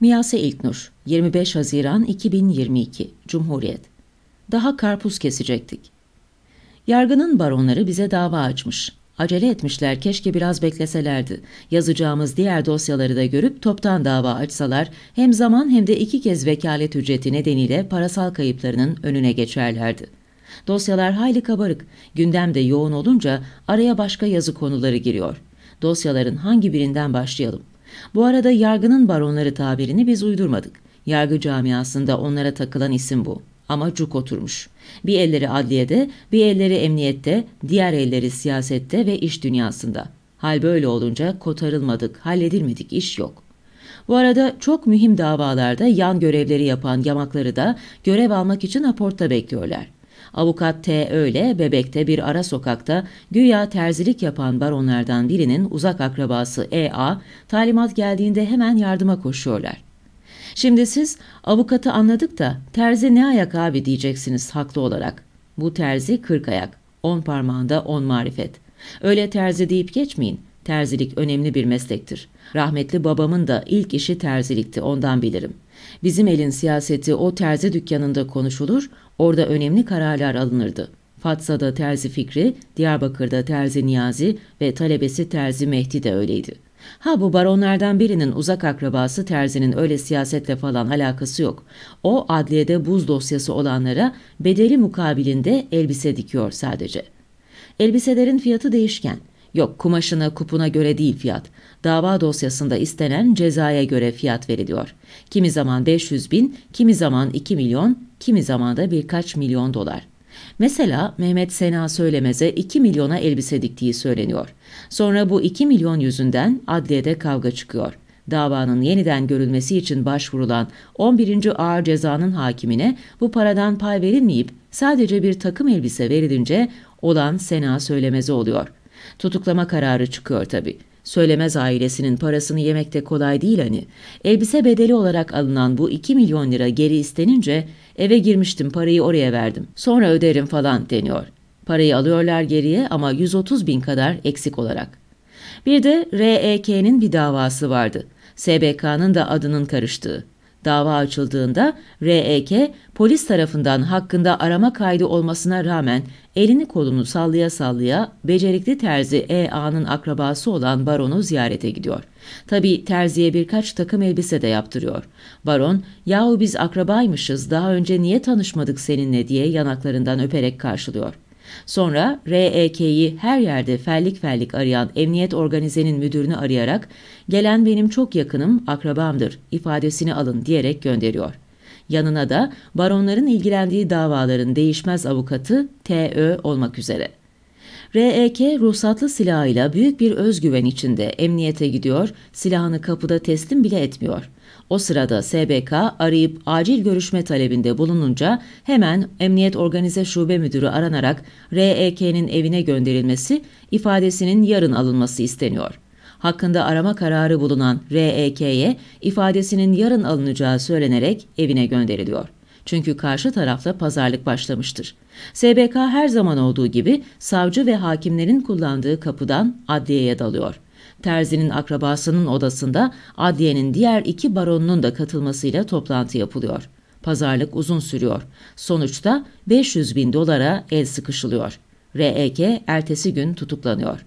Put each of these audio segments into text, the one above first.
Miyase İlknur, 25 Haziran 2022, Cumhuriyet. Daha karpuz kesecektik. Yargının baronları bize dava açmış. Acele etmişler, keşke biraz bekleselerdi. Yazacağımız diğer dosyaları da görüp toptan dava açsalar, hem zaman hem de iki kez vekalet ücreti nedeniyle parasal kayıplarının önüne geçerlerdi. Dosyalar hayli kabarık, gündem de yoğun olunca araya başka yazı konuları giriyor. Dosyaların hangi birinden başlayalım?'' Bu arada yargının baronları tabirini biz uydurmadık. Yargı camiasında onlara takılan isim bu. Ama cuk oturmuş. Bir elleri adliyede, bir elleri emniyette, diğer elleri siyasette ve iş dünyasında. Hal böyle olunca kotarılmadık, halledilmedik iş yok. Bu arada çok mühim davalarda yan görevleri yapan yamakları da görev almak için aportta bekliyorlar. Avukat T. Öyle, Bebek'te bir ara sokakta güya terzilik yapan baronlardan birinin uzak akrabası E.A. talimat geldiğinde hemen yardıma koşuyorlar. Şimdi siz avukatı anladık da terzi ne ayak abi diyeceksiniz haklı olarak. Bu terzi kırk ayak, on parmağında on marifet. Öyle terzi deyip geçmeyin. Terzilik önemli bir meslektir. Rahmetli babamın da ilk işi terzilikti, ondan bilirim. Bizim elin siyaseti o terzi dükkanında konuşulur, orada önemli kararlar alınırdı. Fatsa'da terzi Fikri, Diyarbakır'da terzi Niyazi ve talebesi terzi Mehdi de öyleydi. Ha bu baronlardan birinin uzak akrabası terzinin öyle siyasetle falan alakası yok. O adliyede buz dosyası olanlara bedeli mukabilinde elbise dikiyor sadece.'' Elbiselerin fiyatı değişken. Yok kumaşına kupuna göre değil fiyat. Dava dosyasında istenen cezaya göre fiyat veriliyor. Kimi zaman 500 bin, kimi zaman 2 milyon, kimi zaman da birkaç milyon dolar. Mesela Mehmet Sena Söylemez'e 2 milyona elbise diktiği söyleniyor. Sonra bu 2 milyon yüzünden adliyede kavga çıkıyor. Davanın yeniden görülmesi için başvurulan 11. Ağır Ceza'nın hakimine bu paradan pay verilmeyip sadece bir takım elbise verilince olan Sena Söylemez'e oluyor. Tutuklama kararı çıkıyor tabii. Söylemez ailesinin parasını yemekte de kolay değil hani. Elbise bedeli olarak alınan bu 2 milyon lira geri istenince eve girmiştim parayı oraya verdim. Sonra öderim falan deniyor. Parayı alıyorlar geriye ama 130 bin kadar eksik olarak. Bir de REK'nin bir davası vardı. SBK'nın da adının karıştığı. Dava açıldığında R.E.K. polis tarafından hakkında arama kaydı olmasına rağmen elini kolunu sallaya sallaya becerikli terzi E.A.'nın akrabası olan baronu ziyarete gidiyor. Tabi terziye birkaç takım elbise de yaptırıyor. Baron, yahu biz akrabaymışız daha önce niye tanışmadık seninle diye yanaklarından öperek karşılıyor.'' Sonra REK'yi her yerde fellik fellik arayan emniyet organizenin müdürünü arayarak gelen benim çok yakınım akrabamdır ifadesini alın diyerek gönderiyor. Yanına da baronların ilgilendiği davaların değişmez avukatı TÖ olmak üzere. REK ruhsatlı silahıyla büyük bir özgüven içinde emniyete gidiyor, silahını kapıda teslim bile etmiyor. O sırada SBK arayıp acil görüşme talebinde bulununca hemen Emniyet Organize Şube Müdürü aranarak REK'nin evine gönderilmesi, ifadesinin yarın alınması isteniyor. Hakkında arama kararı bulunan REK'ye ifadesinin yarın alınacağı söylenerek evine gönderiliyor. Çünkü karşı tarafla pazarlık başlamıştır. SBK her zaman olduğu gibi savcı ve hakimlerin kullandığı kapıdan adliyeye dalıyor. Terzi'nin akrabasının odasında adliyenin diğer iki baronunun da katılmasıyla toplantı yapılıyor. Pazarlık uzun sürüyor. Sonuçta 500 bin dolara el sıkışılıyor. R.E.K. ertesi gün tutuklanıyor.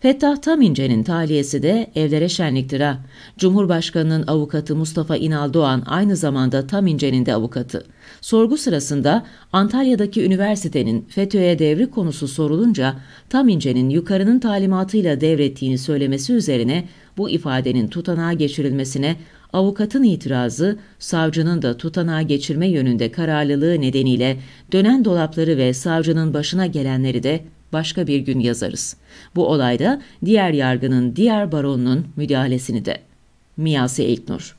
Fettah Tamince'nin taliyesi de evlere şenliktir ha. Cumhurbaşkanının avukatı Mustafa İnal Doğan aynı zamanda Tamince'nin de avukatı. Sorgu sırasında Antalya'daki üniversitenin FETÖ'ye devri konusu sorulunca Tamince'nin yukarının talimatıyla devrettiğini söylemesi üzerine bu ifadenin tutanağa geçirilmesine avukatın itirazı, savcının da tutanağa geçirme yönünde kararlılığı nedeniyle dönen dolapları ve savcının başına gelenleri de başka bir gün yazarız. Bu olayda diğer yargının diğer baronunun müdahalesini de. Miyase İlknur